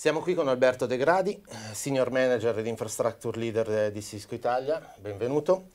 Siamo qui con Alberto De Gradi, Senior Manager ed Infrastructure Leader di Cisco Italia, benvenuto.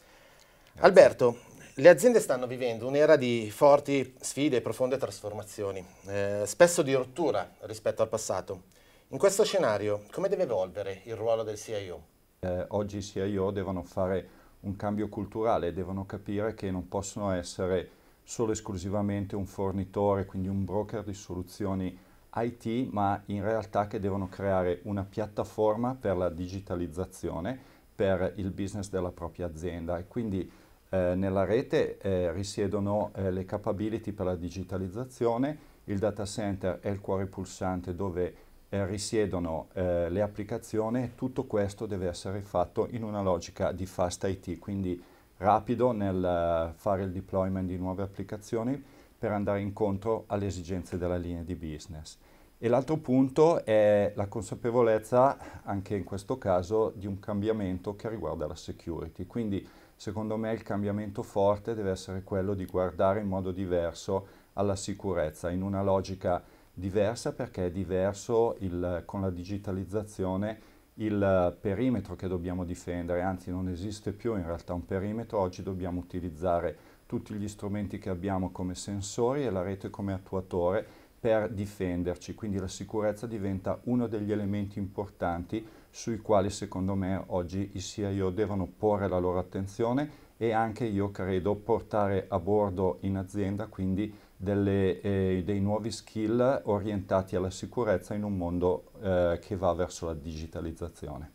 Alberto, le aziende stanno vivendo un'era di forti sfide e profonde trasformazioni, eh, spesso di rottura rispetto al passato. In questo scenario, come deve evolvere il ruolo del CIO? Eh, oggi i CIO devono fare un cambio culturale, devono capire che non possono essere solo esclusivamente un fornitore, quindi un broker di soluzioni IT, ma in realtà che devono creare una piattaforma per la digitalizzazione, per il business della propria azienda e quindi eh, nella rete eh, risiedono eh, le capability per la digitalizzazione, il data center è il cuore pulsante dove eh, risiedono eh, le applicazioni e tutto questo deve essere fatto in una logica di fast IT, quindi rapido nel eh, fare il deployment di nuove applicazioni per andare incontro alle esigenze della linea di business. E l'altro punto è la consapevolezza, anche in questo caso, di un cambiamento che riguarda la security. Quindi, secondo me, il cambiamento forte deve essere quello di guardare in modo diverso alla sicurezza, in una logica diversa perché è diverso il, con la digitalizzazione il perimetro che dobbiamo difendere, anzi non esiste più in realtà un perimetro, oggi dobbiamo utilizzare tutti gli strumenti che abbiamo come sensori e la rete come attuatore per difenderci, quindi la sicurezza diventa uno degli elementi importanti sui quali secondo me oggi i CIO devono porre la loro attenzione e anche io credo portare a bordo in azienda quindi delle, eh, dei nuovi skill orientati alla sicurezza in un mondo eh, che va verso la digitalizzazione.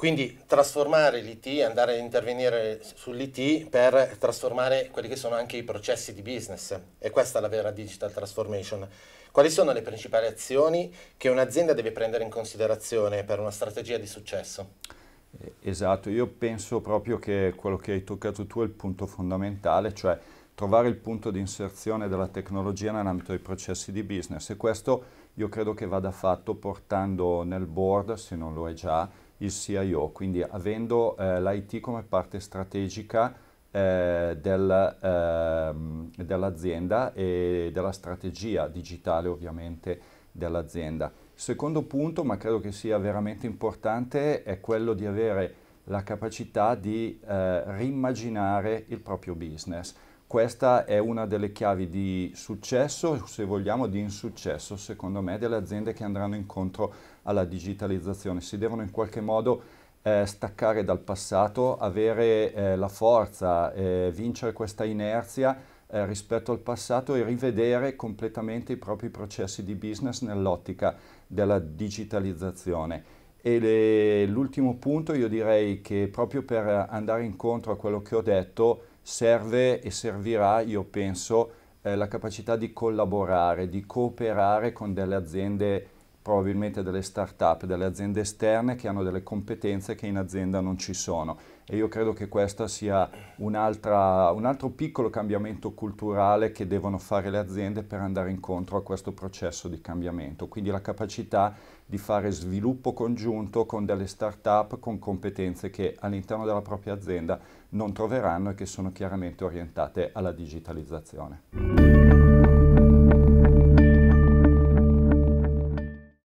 Quindi trasformare l'IT, andare a intervenire sull'IT per trasformare quelli che sono anche i processi di business. E questa è la vera digital transformation. Quali sono le principali azioni che un'azienda deve prendere in considerazione per una strategia di successo? Eh, esatto, io penso proprio che quello che hai toccato tu è il punto fondamentale, cioè trovare il punto di inserzione della tecnologia nell'ambito dei processi di business e questo io credo che vada fatto portando nel board, se non lo è già, il CIO, quindi avendo eh, l'IT come parte strategica eh, del, ehm, dell'azienda e della strategia digitale ovviamente dell'azienda. Il secondo punto, ma credo che sia veramente importante, è quello di avere la capacità di eh, rimmaginare il proprio business questa è una delle chiavi di successo, se vogliamo di insuccesso, secondo me, delle aziende che andranno incontro alla digitalizzazione. Si devono in qualche modo eh, staccare dal passato, avere eh, la forza, eh, vincere questa inerzia eh, rispetto al passato e rivedere completamente i propri processi di business nell'ottica della digitalizzazione. E eh, l'ultimo punto io direi che proprio per andare incontro a quello che ho detto, serve e servirà, io penso, eh, la capacità di collaborare, di cooperare con delle aziende probabilmente delle start-up, delle aziende esterne che hanno delle competenze che in azienda non ci sono. E io credo che questo sia un, altro piccolo cambiamento culturale che devono fare le aziende per andare incontro a questo processo di cambiamento. Quindi la capacità di fare sviluppo congiunto con delle start-up con competenze che all'interno della propria azienda non troveranno e che sono chiaramente orientate alla digitalizzazione.